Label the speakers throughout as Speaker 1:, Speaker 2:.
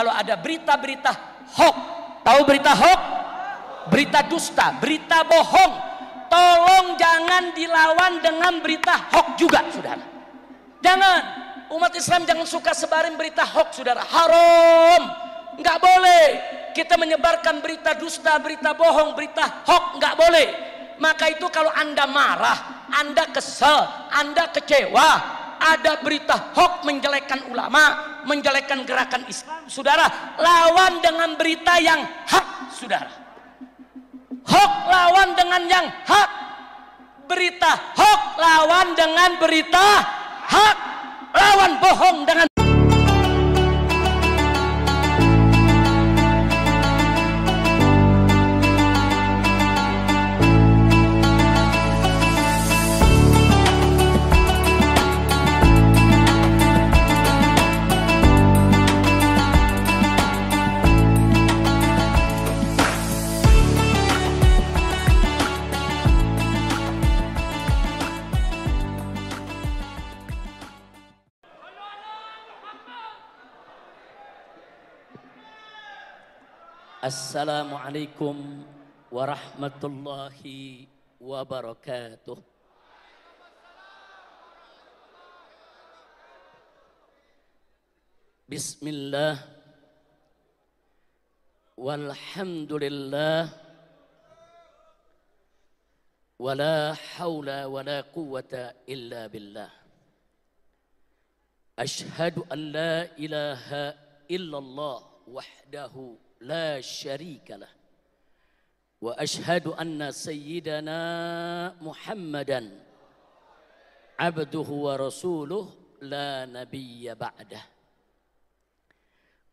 Speaker 1: kalau ada berita-berita hoax. Tahu berita hoax? Berita dusta, berita bohong. Tolong jangan dilawan dengan berita hoax juga, saudara. Jangan. Umat Islam jangan suka sebarin berita hoax, saudara. Haram. Nggak boleh. Kita menyebarkan berita dusta, berita bohong, berita hoax. Nggak boleh. Maka itu kalau Anda marah, Anda kesel, Anda kecewa, ada berita hoax menjelekkan ulama, menjelekkan gerakan Islam, saudara, lawan dengan berita yang hak, saudara. Hoax lawan dengan yang hak. Berita hoax lawan dengan berita hak. Lawan bohong dengan السلام عليكم ورحمة الله وبركاته بسم الله والحمد لله ولا حول ولا قوة إلا بالله أشهد أن لا إله إلا الله وحده لا شريك له واشهد ان سيدنا محمدا عبده ورسوله لا نبي بعده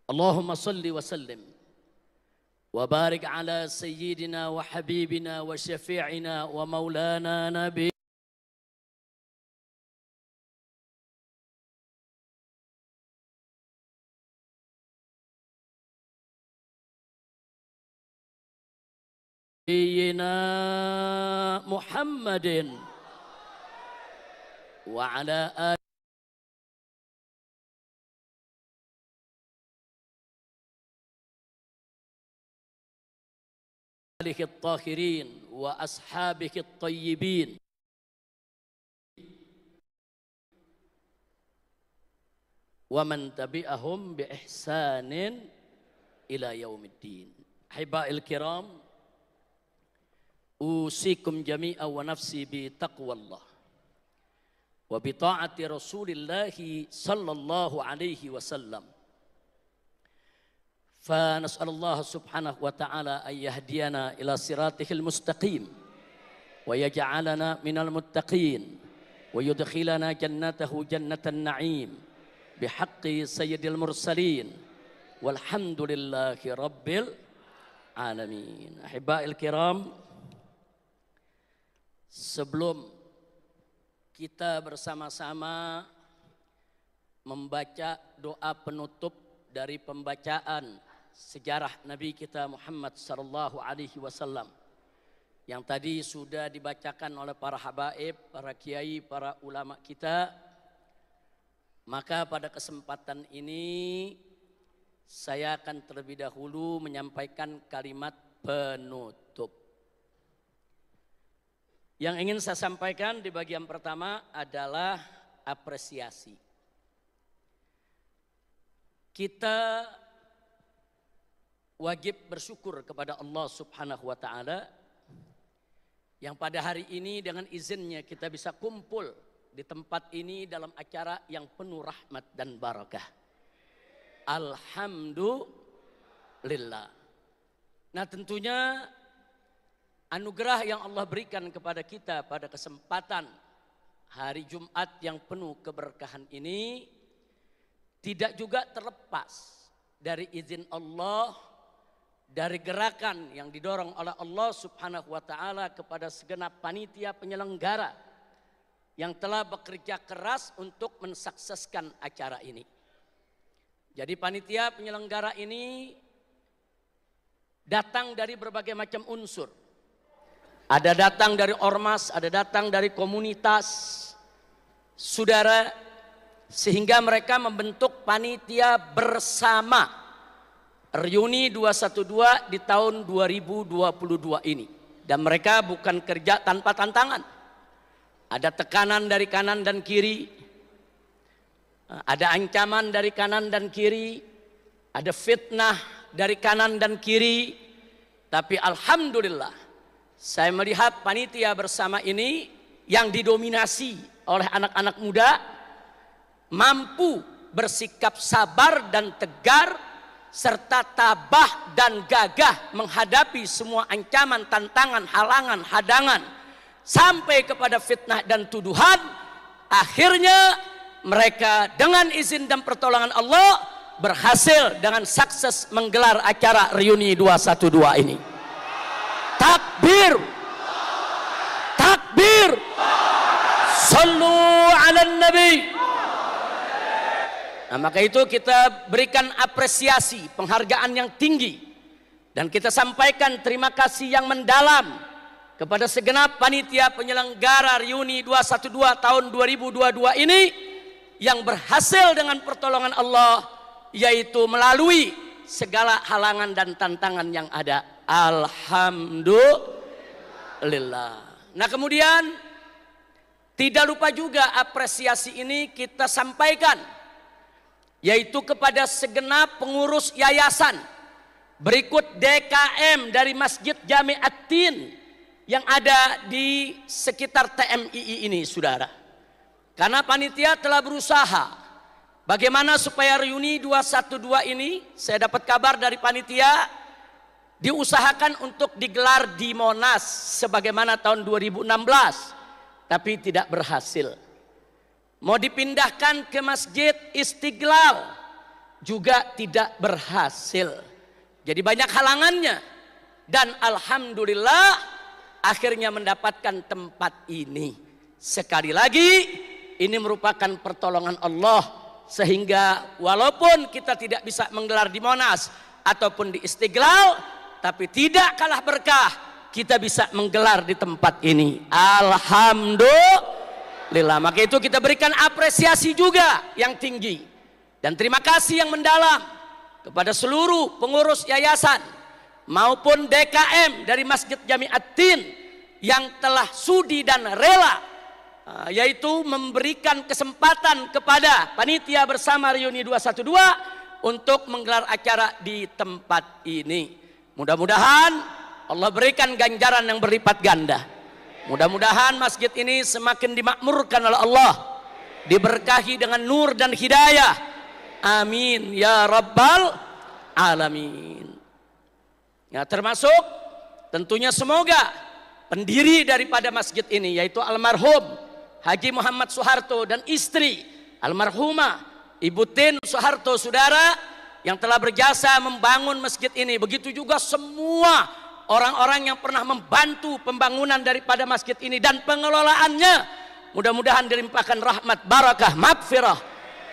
Speaker 1: اللهم صل وسلم وبارك على سيدنا وحبيبنا وشفيعنا ومولانا نبينا نبينا محمد وعلى آله الطاهرين وأصحابك الطيبين ومن تبعهم بإحسان إلى يوم الدين حباء الكرام أوصيكم جميعا ونفسي بتقوى الله وبطاعة رسول الله صلى الله عليه وسلم فنسأل الله سبحانه وتعالى أن يهدينا إلى صراطه المستقيم ويجعلنا من المتقين ويدخلنا جنته جنة النعيم بحق سيد المرسلين والحمد لله رب العالمين أحبائي الكرام sebelum kita bersama-sama membaca doa penutup dari pembacaan sejarah Nabi kita Muhammad sallallahu alaihi wasallam yang tadi sudah dibacakan oleh para habaib, para kiai, para ulama kita. Maka pada kesempatan ini saya akan terlebih dahulu menyampaikan kalimat penutup. Yang ingin saya sampaikan di bagian pertama adalah apresiasi. Kita wajib bersyukur kepada Allah Subhanahu wa taala yang pada hari ini dengan izinnya kita bisa kumpul di tempat ini dalam acara yang penuh rahmat dan barakah. Alhamdulillah. Nah, tentunya Anugerah yang Allah berikan kepada kita pada kesempatan hari Jumat yang penuh keberkahan ini tidak juga terlepas dari izin Allah dari gerakan yang didorong oleh Allah Subhanahu wa taala kepada segenap panitia penyelenggara yang telah bekerja keras untuk mensukseskan acara ini. Jadi panitia penyelenggara ini datang dari berbagai macam unsur ada datang dari ormas, ada datang dari komunitas, saudara, sehingga mereka membentuk panitia bersama reuni 212 di tahun 2022 ini. Dan mereka bukan kerja tanpa tantangan. Ada tekanan dari kanan dan kiri, ada ancaman dari kanan dan kiri, ada fitnah dari kanan dan kiri, tapi alhamdulillah saya melihat panitia bersama ini yang didominasi oleh anak-anak muda mampu bersikap sabar dan tegar serta tabah dan gagah menghadapi semua ancaman, tantangan, halangan, hadangan sampai kepada fitnah dan tuduhan akhirnya mereka dengan izin dan pertolongan Allah berhasil dengan sukses menggelar acara reuni 212 ini takbir takbir sallu ala nabi nah maka itu kita berikan apresiasi penghargaan yang tinggi dan kita sampaikan terima kasih yang mendalam kepada segenap panitia penyelenggara Reuni 212 tahun 2022 ini yang berhasil dengan pertolongan Allah yaitu melalui segala halangan dan tantangan yang ada. Alhamdulillah. Nah kemudian tidak lupa juga apresiasi ini kita sampaikan yaitu kepada segenap pengurus yayasan berikut DKM dari Masjid Jami Atin yang ada di sekitar TMII ini saudara. Karena panitia telah berusaha bagaimana supaya reuni 212 ini saya dapat kabar dari panitia diusahakan untuk digelar di Monas sebagaimana tahun 2016 tapi tidak berhasil. Mau dipindahkan ke Masjid Istiqlal juga tidak berhasil. Jadi banyak halangannya dan alhamdulillah akhirnya mendapatkan tempat ini. Sekali lagi ini merupakan pertolongan Allah sehingga walaupun kita tidak bisa menggelar di Monas ataupun di Istiqlal tapi tidak kalah berkah kita bisa menggelar di tempat ini Alhamdulillah maka itu kita berikan apresiasi juga yang tinggi dan terima kasih yang mendalam kepada seluruh pengurus yayasan maupun DKM dari Masjid Jami Jamiatin yang telah sudi dan rela eh, yaitu memberikan kesempatan kepada panitia bersama Reuni 212 untuk menggelar acara di tempat ini. Mudah-mudahan Allah berikan ganjaran yang berlipat ganda. Mudah-mudahan masjid ini semakin dimakmurkan oleh Allah. Diberkahi dengan nur dan hidayah. Amin ya rabbal alamin. Ya, termasuk tentunya semoga pendiri daripada masjid ini yaitu almarhum Haji Muhammad Soeharto dan istri almarhumah Ibu Tin Soeharto saudara yang telah berjasa membangun masjid ini. Begitu juga semua orang-orang yang pernah membantu pembangunan daripada masjid ini dan pengelolaannya. Mudah-mudahan dilimpahkan rahmat, barakah, magfirah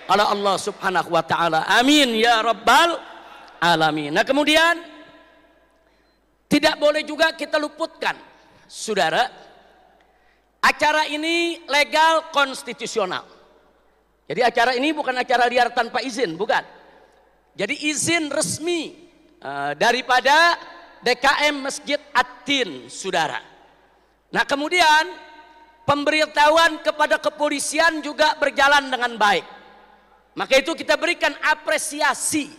Speaker 1: oleh Allah Subhanahu wa taala. Amin ya rabbal alamin. Nah, kemudian tidak boleh juga kita luputkan, Saudara, acara ini legal konstitusional. Jadi acara ini bukan acara liar tanpa izin, bukan. Jadi izin resmi eh, daripada DKM Masjid Atin, saudara. Nah kemudian pemberitahuan kepada kepolisian juga berjalan dengan baik. Maka itu kita berikan apresiasi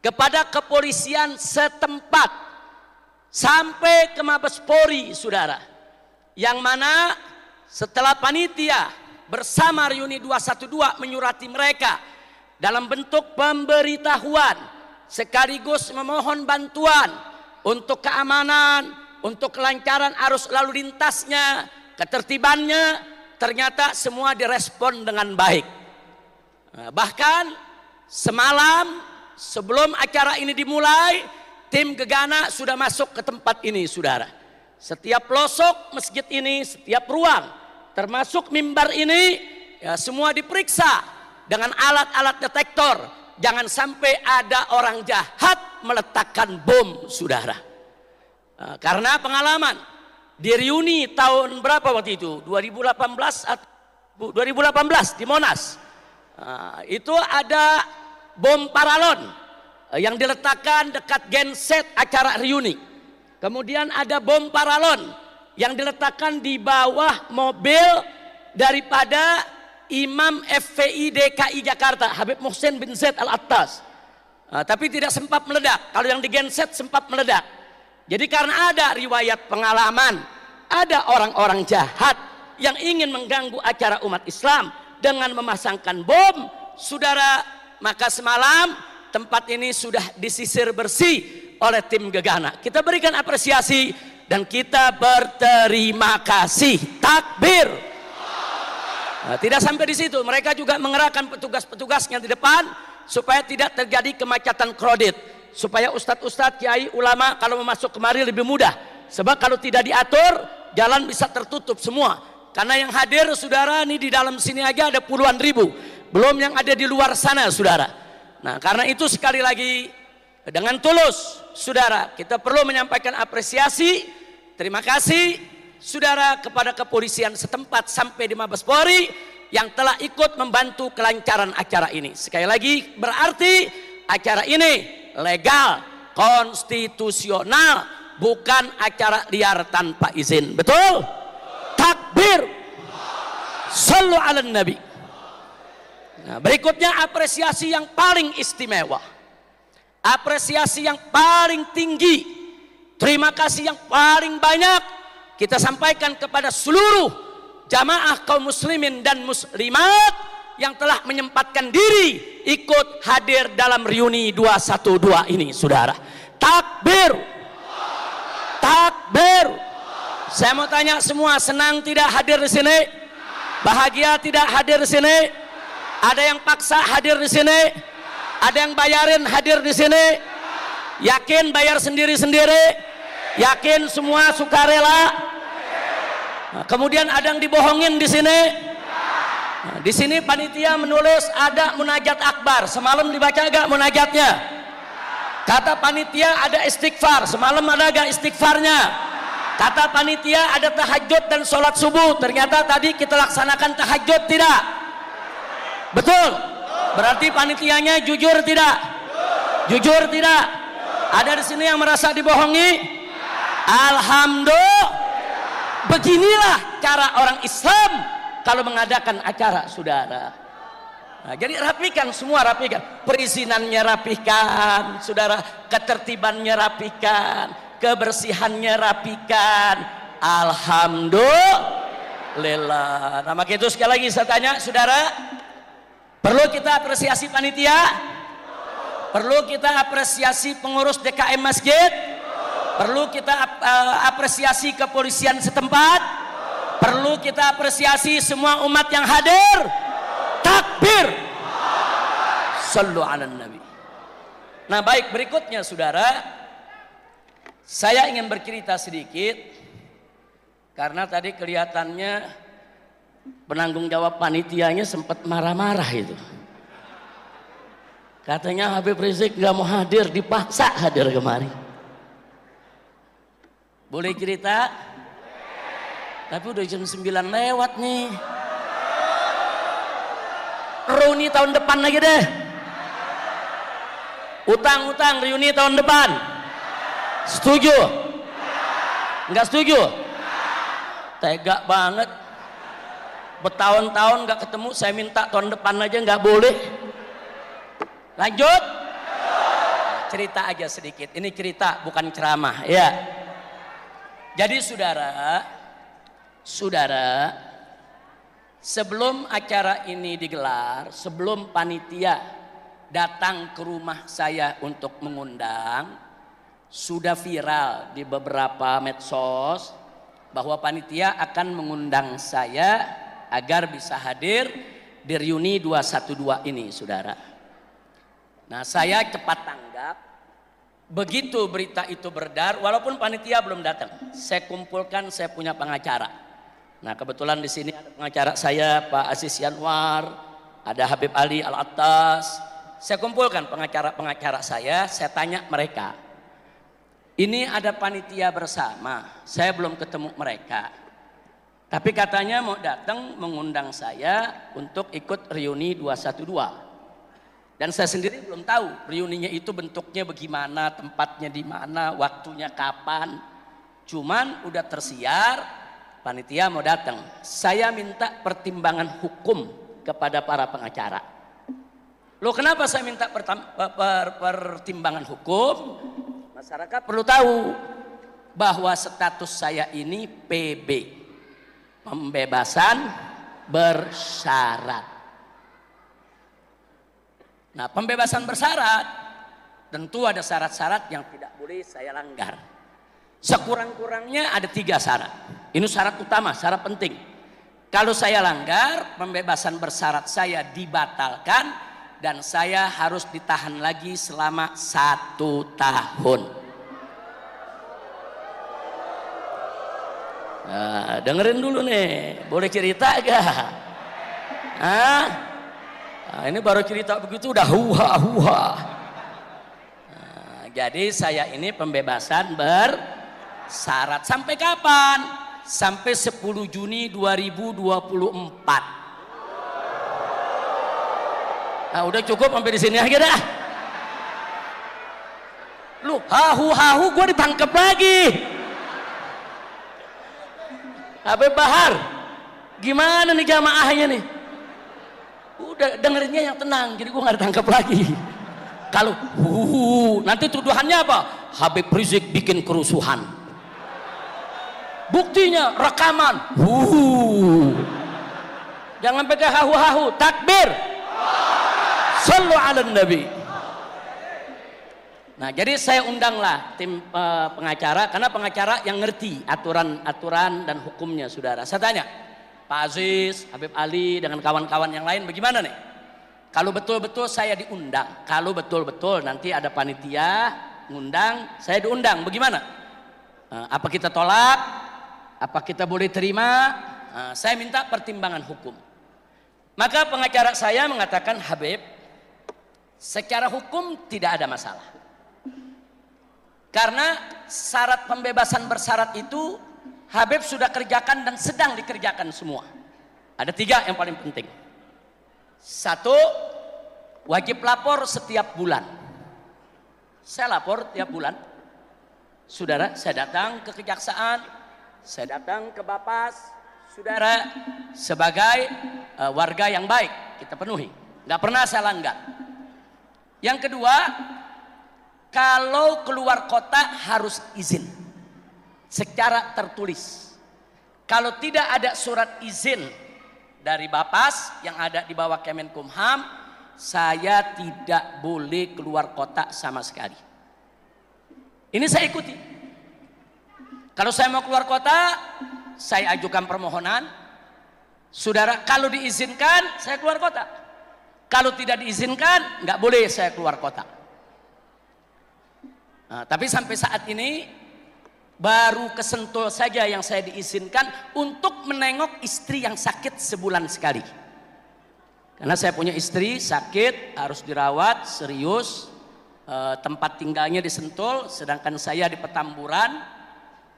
Speaker 1: kepada kepolisian setempat sampai ke Mabes Polri, saudara. Yang mana setelah panitia bersama reuni 212 menyurati mereka dalam bentuk pemberitahuan sekaligus memohon bantuan untuk keamanan, untuk kelancaran arus lalu lintasnya, ketertibannya, ternyata semua direspon dengan baik. Nah, bahkan semalam sebelum acara ini dimulai, tim Gegana sudah masuk ke tempat ini, saudara. Setiap pelosok masjid ini, setiap ruang, termasuk mimbar ini, ya semua diperiksa dengan alat-alat detektor. Jangan sampai ada orang jahat meletakkan bom, saudara. Eh, karena pengalaman di reuni tahun berapa waktu itu? 2018 atau 2018 di Monas. Eh, itu ada bom paralon eh, yang diletakkan dekat genset acara reuni. Kemudian ada bom paralon yang diletakkan di bawah mobil daripada Imam FPI DKI Jakarta Habib Muhsin bin Zaid Al Atas, Nah, tapi tidak sempat meledak. Kalau yang di genset sempat meledak. Jadi karena ada riwayat pengalaman, ada orang-orang jahat yang ingin mengganggu acara umat Islam dengan memasangkan bom, saudara, maka semalam tempat ini sudah disisir bersih oleh tim Gegana. Kita berikan apresiasi dan kita berterima kasih. Takbir. Nah, tidak sampai di situ, mereka juga mengerahkan petugas-petugasnya di depan supaya tidak terjadi kemacetan kredit, supaya ustadz-ustadz, kiai, ulama kalau masuk kemari lebih mudah. Sebab kalau tidak diatur, jalan bisa tertutup semua. Karena yang hadir saudara ini di dalam sini aja ada puluhan ribu, belum yang ada di luar sana saudara. Nah, karena itu sekali lagi dengan tulus saudara, kita perlu menyampaikan apresiasi, terima kasih saudara kepada kepolisian setempat sampai di Mabes Polri yang telah ikut membantu kelancaran acara ini. Sekali lagi berarti acara ini legal, konstitusional, bukan acara liar tanpa izin. Betul? Takbir. Sallu ala nabi. Nah, berikutnya apresiasi yang paling istimewa. Apresiasi yang paling tinggi. Terima kasih yang paling banyak kita sampaikan kepada seluruh jamaah kaum muslimin dan muslimat yang telah menyempatkan diri ikut hadir dalam reuni 212 ini saudara takbir takbir saya mau tanya semua senang tidak hadir di sini bahagia tidak hadir di sini ada yang paksa hadir di sini ada yang bayarin hadir di sini yakin bayar sendiri-sendiri Yakin semua sukarela? Nah, kemudian ada yang dibohongin di sini? Nah, di sini panitia menulis ada munajat akbar. Semalam dibaca agak munajatnya? Kata panitia ada istighfar. Semalam ada agak istighfarnya? Kata panitia ada tahajud dan sholat subuh. Ternyata tadi kita laksanakan tahajud tidak? Betul. Berarti panitianya jujur tidak? Jujur tidak? Ada di sini yang merasa dibohongi? Alhamdulillah. Beginilah cara orang Islam kalau mengadakan acara, saudara. Nah, jadi rapikan semua rapikan, perizinannya rapikan, saudara, ketertibannya rapikan, kebersihannya rapikan. Alhamdulillah. Nah, maka itu sekali lagi saya tanya, saudara, perlu kita apresiasi panitia? Perlu kita apresiasi pengurus DKM masjid? Perlu kita eh, apresiasi kepolisian setempat? Perlu kita apresiasi semua umat yang hadir? Takbir. Sallu nabi. Nah, baik berikutnya Saudara, saya ingin bercerita sedikit karena tadi kelihatannya penanggung jawab panitianya sempat marah-marah itu. Katanya Habib Rizik nggak mau hadir, dipaksa hadir kemari. Boleh cerita? Tapi udah jam 9 lewat nih. Reuni tahun depan lagi deh. Utang-utang reuni tahun depan. Setuju? Enggak setuju? Tega banget. Bertahun-tahun nggak ketemu, saya minta tahun depan aja nggak boleh. Lanjut? Cerita aja sedikit. Ini cerita bukan ceramah, ya. Jadi saudara, saudara, sebelum acara ini digelar, sebelum panitia datang ke rumah saya untuk mengundang, sudah viral di beberapa medsos bahwa panitia akan mengundang saya agar bisa hadir di reuni 212 ini, saudara. Nah, saya cepat tanggap Begitu berita itu beredar, walaupun panitia belum datang, saya kumpulkan saya punya pengacara. Nah kebetulan di sini ada pengacara saya Pak Aziz Yanwar, ada Habib Ali Al Atas. Saya kumpulkan pengacara-pengacara saya, saya tanya mereka. Ini ada panitia bersama, saya belum ketemu mereka. Tapi katanya mau datang mengundang saya untuk ikut reuni 212. Dan saya sendiri belum tahu reuninya itu bentuknya bagaimana, tempatnya di mana, waktunya kapan. Cuman udah tersiar, panitia mau datang. Saya minta pertimbangan hukum kepada para pengacara. Loh kenapa saya minta pertimbangan hukum? Masyarakat perlu tahu bahwa status saya ini PB. Pembebasan bersyarat. Nah, pembebasan bersyarat tentu ada syarat-syarat yang tidak boleh saya langgar. Sekurang-kurangnya ada tiga syarat. Ini syarat utama, syarat penting. Kalau saya langgar, pembebasan bersyarat saya dibatalkan dan saya harus ditahan lagi selama satu tahun. Nah, dengerin dulu nih, boleh cerita gak? Hah? Nah, ini baru cerita begitu udah huha huha. Nah, jadi saya ini pembebasan bersyarat sampai kapan? Sampai 10 Juni 2024. Nah, udah cukup sampai di sini aja dah. Lu hahu hahu gue ditangkap lagi. Abah Bahar, gimana nih jamaahnya nih? udah dengernya yang tenang jadi gue nggak ditangkap lagi kalau uh, nanti tuduhannya apa Habib Rizik bikin kerusuhan buktinya rekaman uh, jangan pakai hahu-hahu takbir selalu ala nabi nah jadi saya undanglah tim uh, pengacara karena pengacara yang ngerti aturan-aturan dan hukumnya saudara saya tanya Pak Aziz, Habib Ali dengan kawan-kawan yang lain bagaimana nih? Kalau betul-betul saya diundang, kalau betul-betul nanti ada panitia ngundang, saya diundang, bagaimana? Eh, apa kita tolak? Apa kita boleh terima? Eh, saya minta pertimbangan hukum. Maka pengacara saya mengatakan Habib, secara hukum tidak ada masalah. Karena syarat pembebasan bersyarat itu Habib sudah kerjakan dan sedang dikerjakan semua. Ada tiga yang paling penting. Satu, wajib lapor setiap bulan. Saya lapor setiap bulan. Saudara, saya datang ke kejaksaan, saya datang ke Bapas, saudara sebagai uh, warga yang baik kita penuhi. Nggak pernah saya langgar. Yang kedua, kalau keluar kota harus izin secara tertulis. Kalau tidak ada surat izin dari Bapas yang ada di bawah Kemenkumham, saya tidak boleh keluar kota sama sekali. Ini saya ikuti. Kalau saya mau keluar kota, saya ajukan permohonan. Saudara, kalau diizinkan, saya keluar kota. Kalau tidak diizinkan, nggak boleh saya keluar kota. Nah, tapi sampai saat ini baru kesentul saja yang saya diizinkan untuk menengok istri yang sakit sebulan sekali. Karena saya punya istri sakit, harus dirawat serius, eh, tempat tinggalnya di Sentul, sedangkan saya di Petamburan.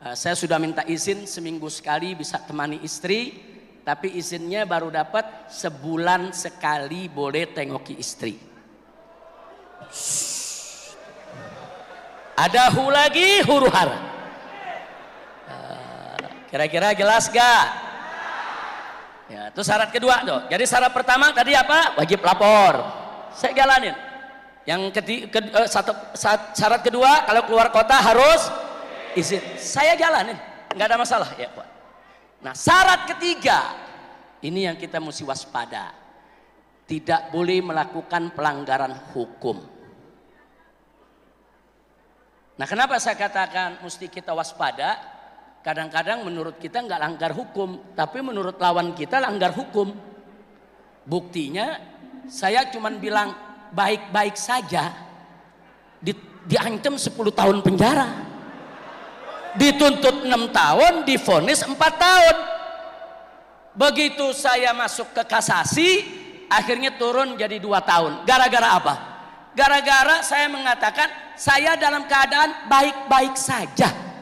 Speaker 1: Eh, saya sudah minta izin seminggu sekali bisa temani istri, tapi izinnya baru dapat sebulan sekali boleh tengoki istri. Ada hu lagi huru hara. Kira-kira jelas gak? Ya, itu syarat kedua tuh. Jadi syarat pertama tadi apa? Wajib lapor. Saya jalanin. Yang ketiga, ke, eh, satu, syarat kedua kalau keluar kota harus izin. Saya jalanin, nggak ada masalah ya Pak. Nah syarat ketiga ini yang kita mesti waspada. Tidak boleh melakukan pelanggaran hukum. Nah kenapa saya katakan mesti kita waspada? Kadang-kadang menurut kita nggak langgar hukum, tapi menurut lawan kita langgar hukum. Buktinya saya cuma bilang baik-baik saja di, diancam 10 tahun penjara. Dituntut 6 tahun, difonis 4 tahun. Begitu saya masuk ke kasasi, akhirnya turun jadi 2 tahun. Gara-gara apa? Gara-gara saya mengatakan saya dalam keadaan baik-baik saja.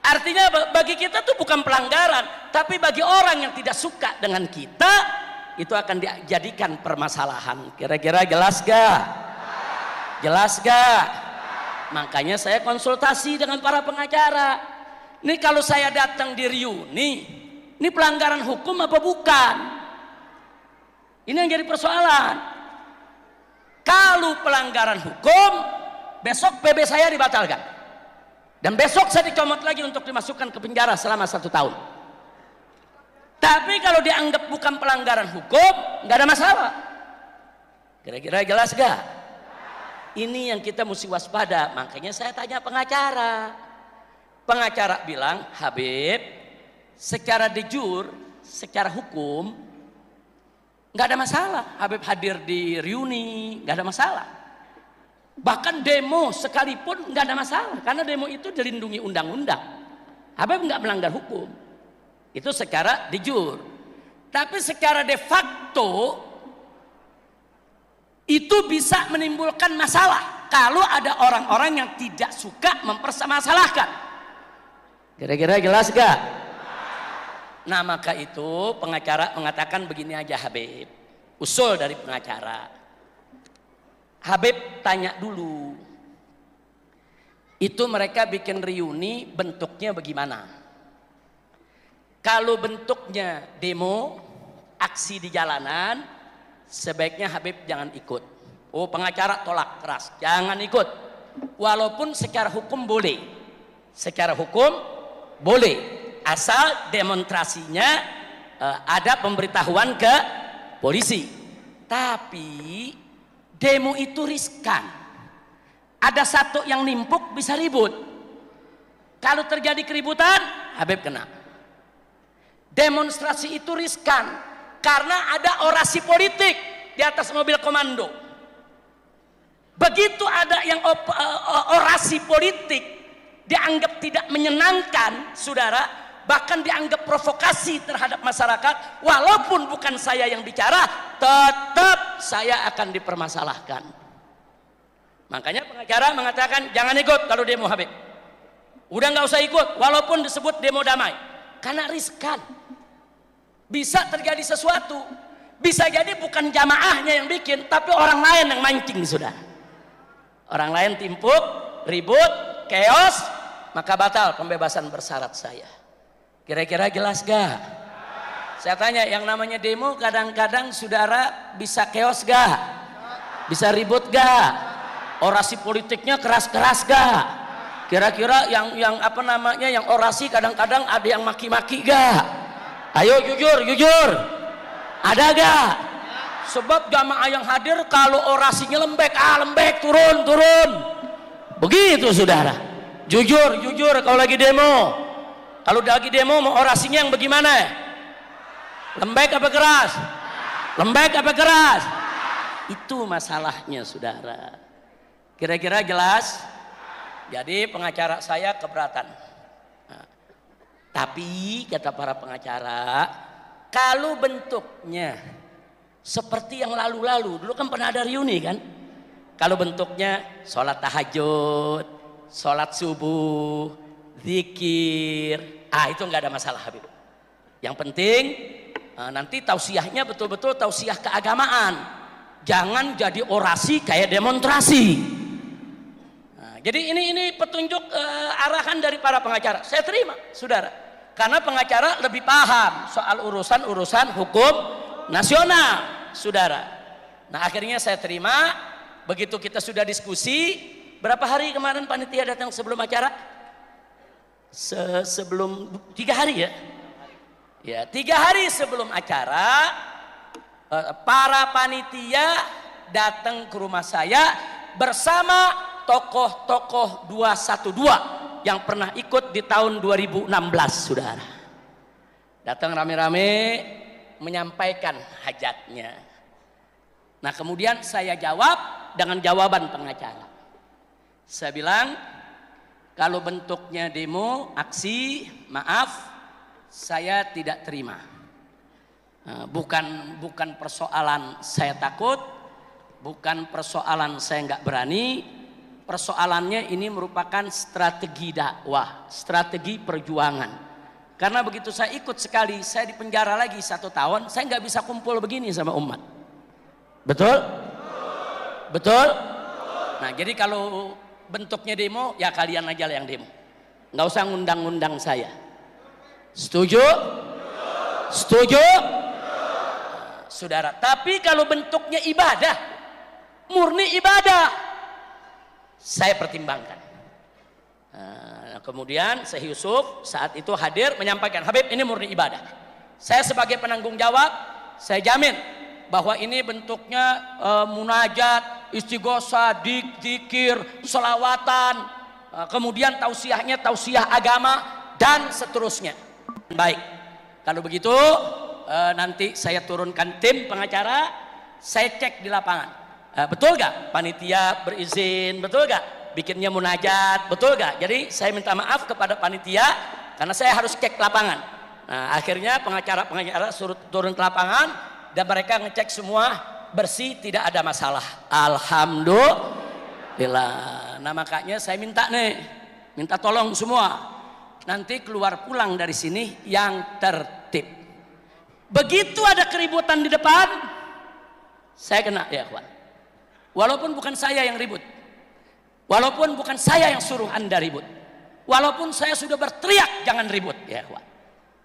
Speaker 1: Artinya bagi kita itu bukan pelanggaran, tapi bagi orang yang tidak suka dengan kita itu akan dijadikan permasalahan. Kira-kira jelas gak? Jelas gak? Makanya saya konsultasi dengan para pengacara. Ini kalau saya datang di reuni, ini pelanggaran hukum apa bukan? Ini yang jadi persoalan. Kalau pelanggaran hukum, besok PB saya dibatalkan. Dan besok saya dicomot lagi untuk dimasukkan ke penjara selama satu tahun. Tapi kalau dianggap bukan pelanggaran hukum, nggak ada masalah. Kira-kira jelas gak? Ini yang kita mesti waspada. Makanya saya tanya pengacara. Pengacara bilang, Habib, secara dejur, secara hukum, nggak ada masalah. Habib hadir di reuni, nggak ada masalah. Bahkan demo sekalipun nggak ada masalah karena demo itu dilindungi undang-undang. Habib nggak melanggar hukum. Itu secara dijur. Tapi secara de facto itu bisa menimbulkan masalah kalau ada orang-orang yang tidak suka mempersamasalahkan. Kira-kira jelas gak? Nah maka itu pengacara mengatakan begini aja Habib. Usul dari pengacara Habib tanya dulu. Itu mereka bikin reuni bentuknya bagaimana? Kalau bentuknya demo, aksi di jalanan, sebaiknya Habib jangan ikut. Oh pengacara tolak keras, jangan ikut. Walaupun secara hukum boleh. Secara hukum boleh. Asal demonstrasinya eh, ada pemberitahuan ke polisi. Tapi Demo itu riskan. Ada satu yang nimpuk bisa ribut. Kalau terjadi keributan, Habib kena. Demonstrasi itu riskan karena ada orasi politik di atas mobil komando. Begitu ada yang eh, eh, orasi politik dianggap tidak menyenangkan, saudara, bahkan dianggap provokasi terhadap masyarakat walaupun bukan saya yang bicara tetap saya akan dipermasalahkan makanya pengacara mengatakan jangan ikut kalau demo Habib udah nggak usah ikut walaupun disebut demo damai karena riskan bisa terjadi sesuatu bisa jadi bukan jamaahnya yang bikin tapi orang lain yang mancing sudah orang lain timpuk ribut chaos maka batal pembebasan bersyarat saya Kira-kira jelas gak? Saya tanya, yang namanya demo kadang-kadang saudara bisa keos gak? Bisa ribut gak? Orasi politiknya keras-keras gak? Kira-kira yang yang apa namanya yang orasi kadang-kadang ada yang maki-maki gak? Ayo jujur, jujur. Ada gak? Sebab jamaah yang hadir kalau orasinya lembek, ah lembek, turun, turun. Begitu saudara. Jujur, jujur kalau lagi demo. Kalau lagi demo mau orasinya yang bagaimana? Lembek apa keras? Lembek apa keras? Itu masalahnya saudara. Kira-kira jelas? Jadi pengacara saya keberatan. Nah, tapi kata para pengacara, kalau bentuknya seperti yang lalu-lalu, dulu kan pernah ada reuni kan? Kalau bentuknya sholat tahajud, sholat subuh, zikir, Ah itu nggak ada masalah Habib. Yang penting eh, nanti tausiahnya betul-betul tausiah keagamaan. Jangan jadi orasi kayak demonstrasi. Nah, jadi ini ini petunjuk uh, arahan dari para pengacara. Saya terima, saudara. Karena pengacara lebih paham soal urusan-urusan hukum nasional, saudara. Nah akhirnya saya terima. Begitu kita sudah diskusi, berapa hari kemarin panitia datang sebelum acara? se sebelum tiga hari ya. Ya, tiga hari sebelum acara eh, para panitia datang ke rumah saya bersama tokoh-tokoh 212 yang pernah ikut di tahun 2016, Saudara. Datang rame-rame menyampaikan hajatnya. Nah, kemudian saya jawab dengan jawaban pengacara. Saya bilang, kalau bentuknya demo, aksi, maaf, saya tidak terima. Eh, bukan bukan persoalan saya takut, bukan persoalan saya nggak berani. Persoalannya ini merupakan strategi dakwah, strategi perjuangan. Karena begitu saya ikut sekali, saya dipenjara lagi satu tahun, saya nggak bisa kumpul begini sama umat. Betul? Betul? Betul? Nah, jadi kalau bentuknya demo, ya kalian aja lah yang demo. Nggak usah ngundang-ngundang saya. Setuju? Setuju? Saudara, tapi kalau bentuknya ibadah, murni ibadah, saya pertimbangkan. Nah, kemudian Syekh Yusuf saat itu hadir menyampaikan, Habib ini murni ibadah. Saya sebagai penanggung jawab, saya jamin bahwa ini bentuknya e, munajat, istighosa, dik, dikir, selawatan, e, kemudian tausiahnya tausiah agama dan seterusnya. Baik. Kalau begitu e, nanti saya turunkan tim pengacara, saya cek di lapangan. E, betul gak panitia berizin? Betul gak bikinnya munajat? Betul gak? Jadi saya minta maaf kepada panitia karena saya harus cek lapangan. Nah, akhirnya pengacara-pengacara suruh turun ke lapangan, dan mereka ngecek semua bersih tidak ada masalah alhamdulillah nah makanya saya minta nih minta tolong semua nanti keluar pulang dari sini yang tertib begitu ada keributan di depan saya kena ya kawan walaupun bukan saya yang ribut walaupun bukan saya yang suruh anda ribut walaupun saya sudah berteriak jangan ribut ya kawan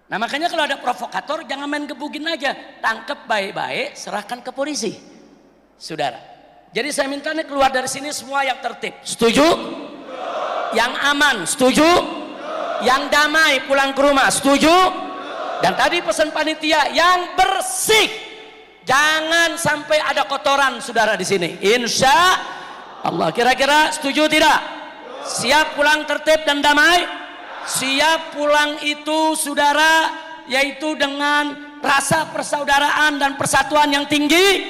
Speaker 1: Nah makanya kalau ada provokator jangan main gebugin aja. Tangkep baik-baik, serahkan ke polisi. Saudara. Jadi saya minta nih keluar dari sini semua yang tertib. Setuju? Yang aman, setuju? Yang damai pulang ke rumah, setuju? setuju? Dan tadi pesan panitia yang bersih. Jangan sampai ada kotoran saudara di sini. Insya Allah. Kira-kira setuju tidak? Siap pulang tertib dan damai? Siap pulang itu saudara yaitu dengan rasa persaudaraan dan persatuan yang tinggi.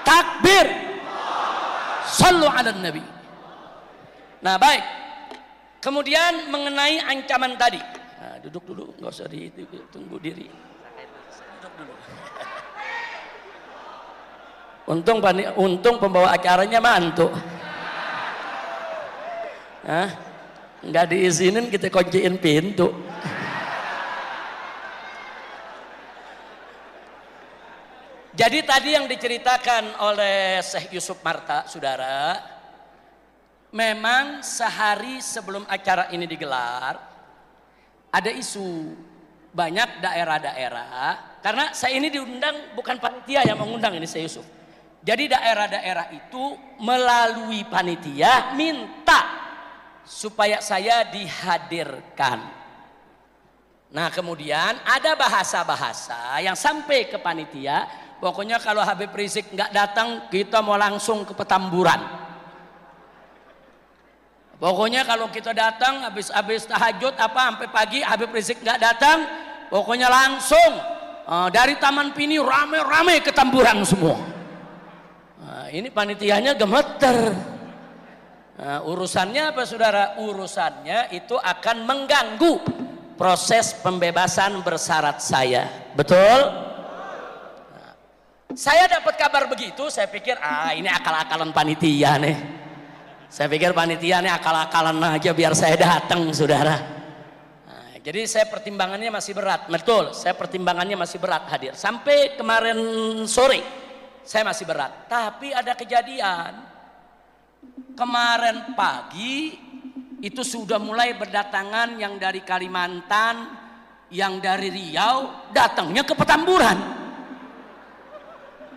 Speaker 1: Takbir. Sallu ala nabi. Nah baik. Kemudian mengenai ancaman tadi. Nah, duduk dulu, nggak usah di, tunggu diri. Untung, untung pembawa acaranya mantu. Hah? nggak diizinin kita kunciin pintu jadi tadi yang diceritakan oleh Syekh Yusuf Marta saudara memang sehari sebelum acara ini digelar ada isu banyak daerah-daerah karena saya ini diundang bukan panitia yang mengundang ini Syekh Yusuf jadi daerah-daerah itu melalui panitia minta supaya saya dihadirkan. Nah kemudian ada bahasa-bahasa yang sampai ke panitia. Pokoknya kalau Habib Rizik nggak datang kita mau langsung ke petamburan. Pokoknya kalau kita datang habis-habis tahajud apa sampai pagi Habib Rizik nggak datang. Pokoknya langsung eh, dari Taman Pini rame-rame ke tamburan semua. Nah, ini panitianya gemeter. Nah, urusannya apa saudara? Urusannya itu akan mengganggu proses pembebasan bersyarat saya. Betul? Nah, saya dapat kabar begitu, saya pikir ah ini akal-akalan panitia nih. Saya pikir panitia nih akal-akalan aja biar saya datang saudara. Nah, jadi saya pertimbangannya masih berat, betul. Saya pertimbangannya masih berat hadir. Sampai kemarin sore saya masih berat. Tapi ada kejadian Kemarin pagi itu sudah mulai berdatangan yang dari Kalimantan, yang dari Riau datangnya ke Petamburan.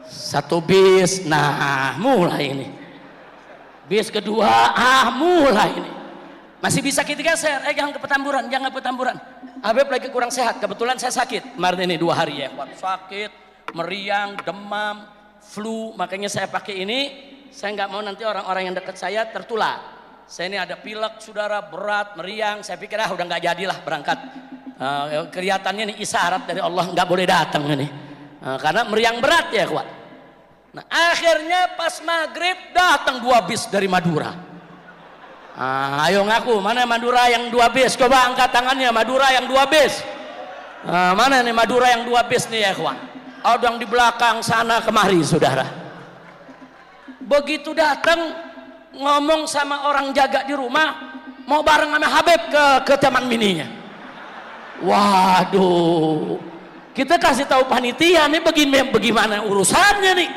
Speaker 1: Satu bis, nah mulai ini. Bis kedua, ah mulai ini. Masih bisa kita geser, eh jangan ke Petamburan, jangan ke Petamburan. Habib lagi kurang sehat, kebetulan saya sakit. Kemarin ini dua hari ya, sakit, meriang, demam, flu, makanya saya pakai ini saya nggak mau nanti orang-orang yang dekat saya tertular. Saya ini ada pilek, saudara, berat, meriang. Saya pikir ah udah nggak jadilah berangkat. Uh, kelihatannya ini isyarat dari Allah nggak boleh datang ini. Uh, karena meriang berat ya kuat. Nah akhirnya pas maghrib datang dua bis dari Madura. Uh, ayo ngaku mana Madura yang dua bis? Coba angkat tangannya Madura yang dua bis. Uh, mana nih Madura yang dua bis nih ya kuat? Ada yang di belakang sana kemari saudara begitu datang ngomong sama orang jaga di rumah mau bareng sama Habib ke ke taman mininya waduh kita kasih tahu panitia nih begini bagaimana urusannya nih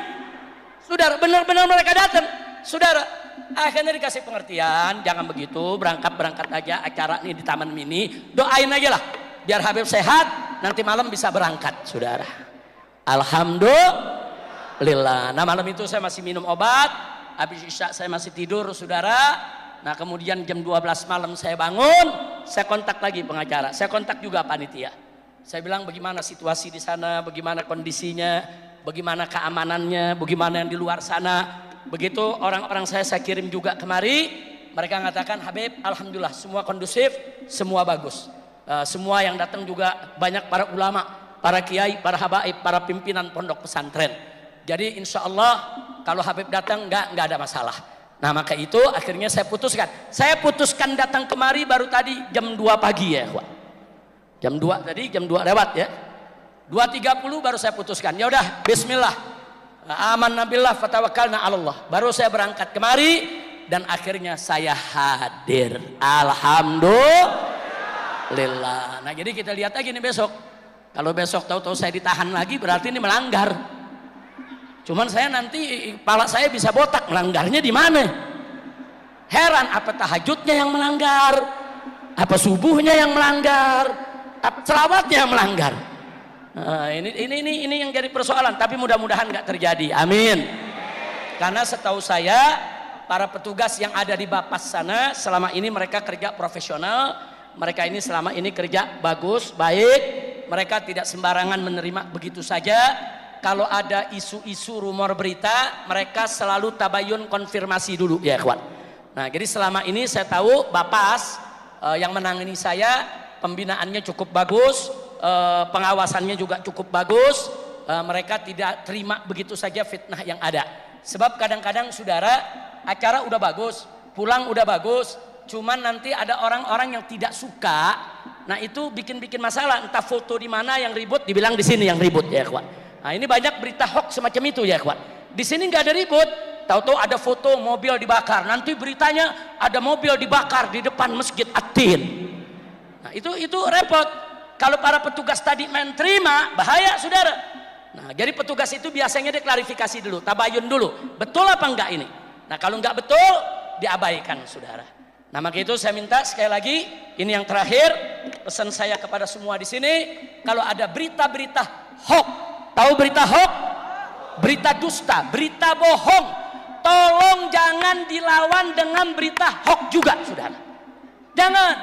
Speaker 1: saudara benar-benar mereka datang saudara akhirnya dikasih pengertian jangan begitu berangkat berangkat aja acara nih di taman mini doain aja lah biar Habib sehat nanti malam bisa berangkat saudara alhamdulillah lillah. Nah malam itu saya masih minum obat, habis isya saya masih tidur saudara. Nah kemudian jam 12 malam saya bangun, saya kontak lagi pengacara, saya kontak juga panitia. Saya bilang bagaimana situasi di sana, bagaimana kondisinya, bagaimana keamanannya, bagaimana yang di luar sana. Begitu orang-orang saya saya kirim juga kemari, mereka mengatakan Habib, alhamdulillah semua kondusif, semua bagus. Eh, semua yang datang juga banyak para ulama, para kiai, para habaib, para pimpinan pondok pesantren. Jadi insya Allah kalau Habib datang nggak nggak ada masalah. Nah maka itu akhirnya saya putuskan. Saya putuskan datang kemari baru tadi jam 2 pagi ya, Wak. Jam 2 tadi jam 2 lewat ya. 2.30 baru saya putuskan. Ya udah, bismillah. Aman nabilah fatawakalna Allah. Baru saya berangkat kemari dan akhirnya saya hadir. Alhamdulillah. Nah, jadi kita lihat lagi nih besok. Kalau besok tahu-tahu saya ditahan lagi berarti ini melanggar. Cuman saya nanti pala saya bisa botak, melanggarnya di mana? Heran apa tahajudnya yang melanggar? Apa subuhnya yang melanggar? Apa selawatnya yang melanggar? Nah, ini, ini ini ini yang jadi persoalan, tapi mudah-mudahan nggak terjadi. Amin. Karena setahu saya para petugas yang ada di Bapas sana selama ini mereka kerja profesional, mereka ini selama ini kerja bagus, baik, mereka tidak sembarangan menerima begitu saja kalau ada isu-isu rumor berita, mereka selalu tabayun konfirmasi dulu ya kawan. Nah, jadi selama ini saya tahu Bapas uh, yang menangani saya pembinaannya cukup bagus, uh, pengawasannya juga cukup bagus. Uh, mereka tidak terima begitu saja fitnah yang ada. Sebab kadang-kadang saudara acara udah bagus, pulang udah bagus, cuman nanti ada orang-orang yang tidak suka. Nah, itu bikin-bikin masalah, entah foto di mana yang ribut dibilang di sini yang ribut ya kawan. Nah ini banyak berita hoax semacam itu ya kuat Di sini nggak ada ribut. Tahu-tahu ada foto mobil dibakar. Nanti beritanya ada mobil dibakar di depan masjid Atin. Nah itu itu repot. Kalau para petugas tadi main terima, bahaya saudara. Nah jadi petugas itu biasanya diklarifikasi dulu, tabayun dulu. Betul apa enggak ini? Nah kalau enggak betul, diabaikan saudara. Nah maka itu saya minta sekali lagi ini yang terakhir pesan saya kepada semua di sini kalau ada berita-berita hoax Tahu berita hoax? Berita dusta, berita bohong. Tolong jangan dilawan dengan berita hoax juga, saudara. Jangan.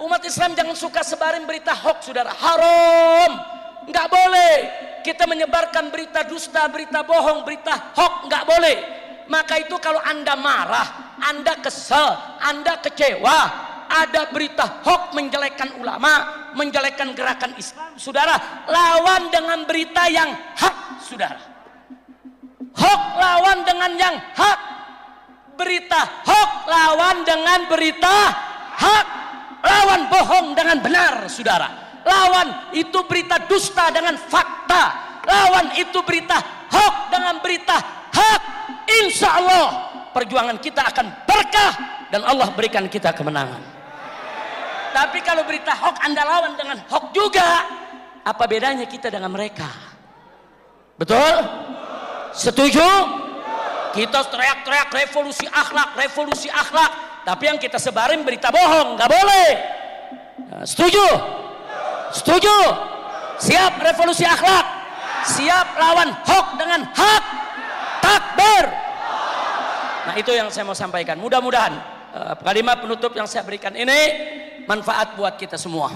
Speaker 1: Umat Islam jangan suka sebarin berita hoax, saudara. Haram. Nggak boleh. Kita menyebarkan berita dusta, berita bohong, berita hoax. Nggak boleh. Maka itu kalau Anda marah, Anda kesel, Anda kecewa, ada berita hoax menjelekkan ulama, menjelekkan gerakan Islam, saudara, lawan dengan berita yang hak, saudara. Hoax lawan dengan yang hak. Berita hoax lawan dengan berita hak. Lawan bohong dengan benar, saudara. Lawan itu berita dusta dengan fakta. Lawan itu berita hoax dengan berita hak. Insya Allah perjuangan kita akan berkah dan Allah berikan kita kemenangan. Tapi kalau berita hoax Anda lawan dengan hoax juga. Apa bedanya kita dengan mereka? Betul? Setuju? Kita teriak-teriak revolusi akhlak, revolusi akhlak. Tapi yang kita sebarin berita bohong, nggak boleh. Nah, setuju? Setuju? Siap revolusi akhlak? Siap lawan hoax dengan hak? Takbir. Nah itu yang saya mau sampaikan. Mudah-mudahan kalimat eh, penutup yang saya berikan ini manfaat buat kita semua.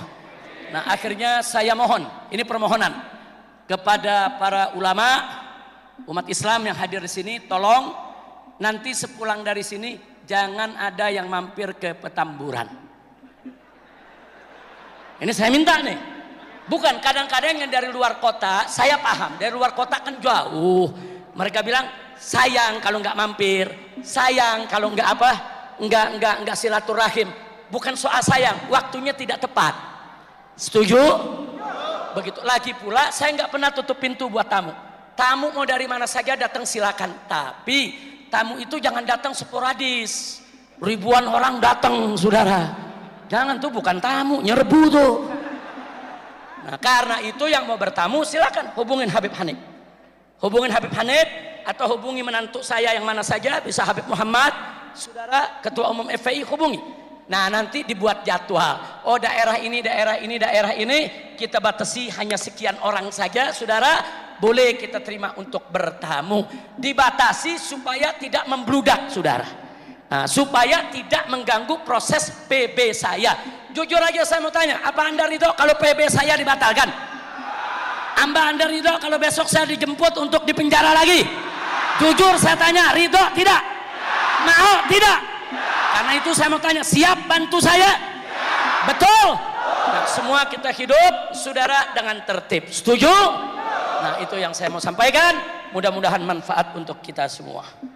Speaker 1: Nah, akhirnya saya mohon, ini permohonan kepada para ulama umat Islam yang hadir di sini, tolong nanti sepulang dari sini jangan ada yang mampir ke Petamburan. Ini saya minta nih. Bukan kadang-kadang yang dari luar kota, saya paham, dari luar kota kan jauh. Mereka bilang, sayang kalau nggak mampir, sayang kalau nggak apa, nggak nggak nggak silaturahim bukan soal sayang waktunya tidak tepat setuju begitu lagi pula saya nggak pernah tutup pintu buat tamu tamu mau dari mana saja datang silakan tapi tamu itu jangan datang sporadis ribuan orang datang saudara jangan tuh bukan tamu nyerbu tuh nah karena itu yang mau bertamu silakan hubungin Habib Hanif hubungin Habib Hanif atau hubungi menantu saya yang mana saja bisa Habib Muhammad saudara ketua umum FPI hubungi Nah nanti dibuat jadwal. Oh daerah ini, daerah ini, daerah ini kita batasi hanya sekian orang saja, saudara. Boleh kita terima untuk bertamu. Dibatasi supaya tidak membludak, saudara. Nah, supaya tidak mengganggu proses PB saya. Jujur aja saya mau tanya, apa anda ridho kalau PB saya dibatalkan? Amba anda ridho kalau besok saya dijemput untuk dipenjara lagi? Jujur saya tanya, ridho tidak? Mau tidak? Karena itu saya mau tanya, siap bantu saya? Ya. Betul? Nah, semua kita hidup, saudara, dengan tertib. Setuju? Nah, itu yang saya mau sampaikan. Mudah-mudahan manfaat untuk kita semua.